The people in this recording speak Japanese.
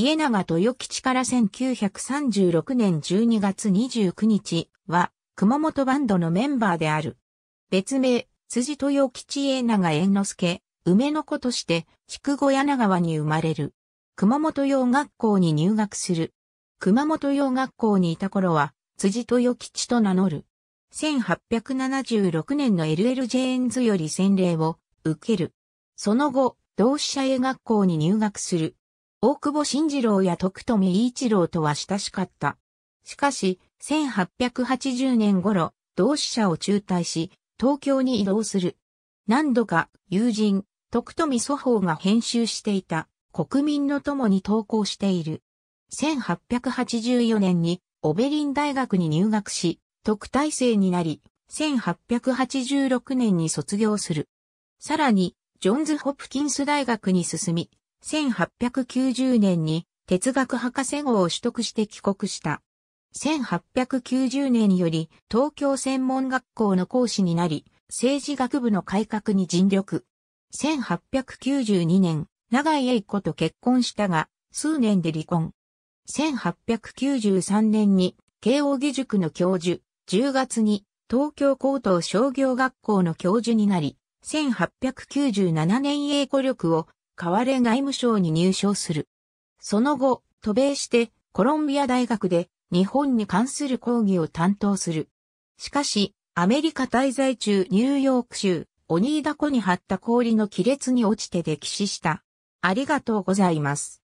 家長豊吉から1936年12月29日は、熊本バンドのメンバーである。別名、辻豊吉家長猿之助、梅の子として、筑後柳川に生まれる。熊本洋学校に入学する。熊本洋学校にいた頃は、辻豊吉と名乗る。1876年の LL ジェーンズより洗礼を受ける。その後、同志社営学校に入学する。大久保慎次郎や徳富一郎とは親しかった。しかし、1880年頃、同志社を中退し、東京に移動する。何度か友人、徳富祖法が編集していた国民の友に投稿している。1884年にオベリン大学に入学し、特待生になり、1886年に卒業する。さらに、ジョンズ・ホプキンス大学に進み、1890年に哲学博士号を取得して帰国した。1890年より東京専門学校の講師になり、政治学部の改革に尽力。1892年、長井栄子と結婚したが、数年で離婚。1893年に慶應義塾の教授、10月に東京高等商業学校の教授になり、1897年英語力を代われ外務省に入省する。その後、渡米してコロンビア大学で日本に関する講義を担当する。しかし、アメリカ滞在中ニューヨーク州、オニーダ湖に張った氷の亀裂に落ちて溺死した。ありがとうございます。